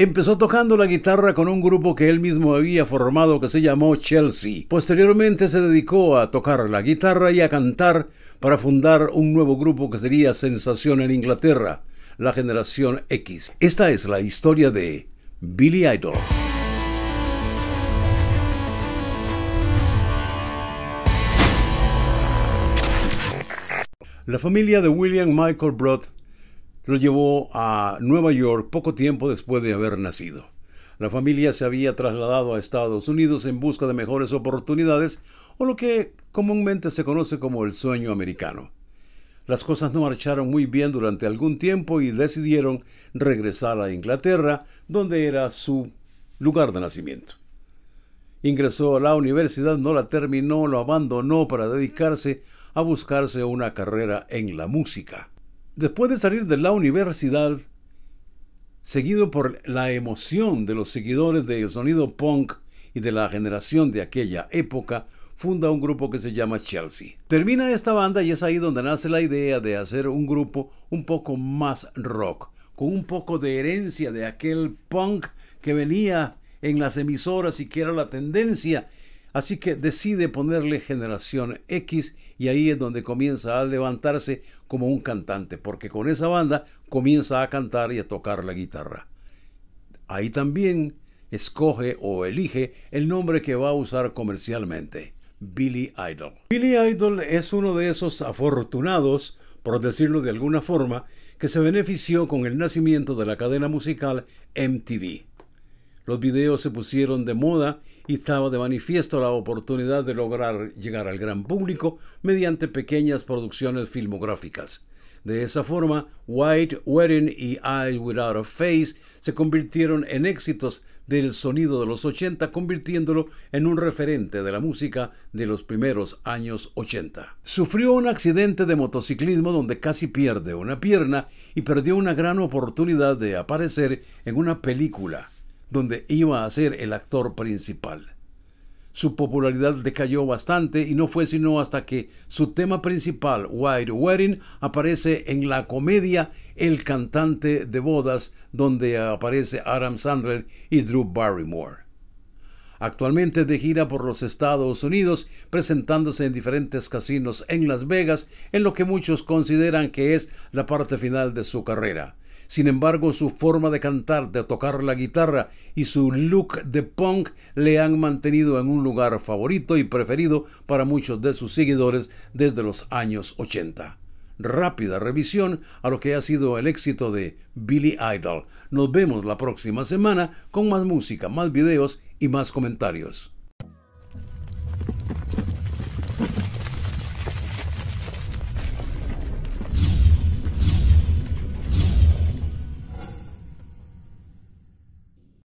Empezó tocando la guitarra con un grupo que él mismo había formado que se llamó Chelsea. Posteriormente se dedicó a tocar la guitarra y a cantar para fundar un nuevo grupo que sería sensación en Inglaterra, la generación X. Esta es la historia de Billy Idol. La familia de William Michael Broad lo llevó a Nueva York poco tiempo después de haber nacido. La familia se había trasladado a Estados Unidos en busca de mejores oportunidades o lo que comúnmente se conoce como el sueño americano. Las cosas no marcharon muy bien durante algún tiempo y decidieron regresar a Inglaterra, donde era su lugar de nacimiento. Ingresó a la universidad, no la terminó, lo abandonó para dedicarse a buscarse una carrera en la música. Después de salir de la universidad, seguido por la emoción de los seguidores del sonido punk y de la generación de aquella época, funda un grupo que se llama Chelsea. Termina esta banda y es ahí donde nace la idea de hacer un grupo un poco más rock, con un poco de herencia de aquel punk que venía en las emisoras y que era la tendencia Así que decide ponerle generación X y ahí es donde comienza a levantarse como un cantante, porque con esa banda comienza a cantar y a tocar la guitarra. Ahí también escoge o elige el nombre que va a usar comercialmente, Billy Idol. Billy Idol es uno de esos afortunados, por decirlo de alguna forma, que se benefició con el nacimiento de la cadena musical MTV. Los videos se pusieron de moda y estaba de manifiesto la oportunidad de lograr llegar al gran público mediante pequeñas producciones filmográficas. De esa forma, White Wedding y Eyes Without a Face se convirtieron en éxitos del sonido de los 80, convirtiéndolo en un referente de la música de los primeros años 80. Sufrió un accidente de motociclismo donde casi pierde una pierna y perdió una gran oportunidad de aparecer en una película donde iba a ser el actor principal. Su popularidad decayó bastante y no fue sino hasta que su tema principal, White Wedding, aparece en la comedia El cantante de bodas, donde aparece Adam Sandler y Drew Barrymore. Actualmente de gira por los Estados Unidos, presentándose en diferentes casinos en Las Vegas, en lo que muchos consideran que es la parte final de su carrera. Sin embargo, su forma de cantar, de tocar la guitarra y su look de punk le han mantenido en un lugar favorito y preferido para muchos de sus seguidores desde los años 80 rápida revisión a lo que ha sido el éxito de Billy Idol. Nos vemos la próxima semana con más música, más videos y más comentarios.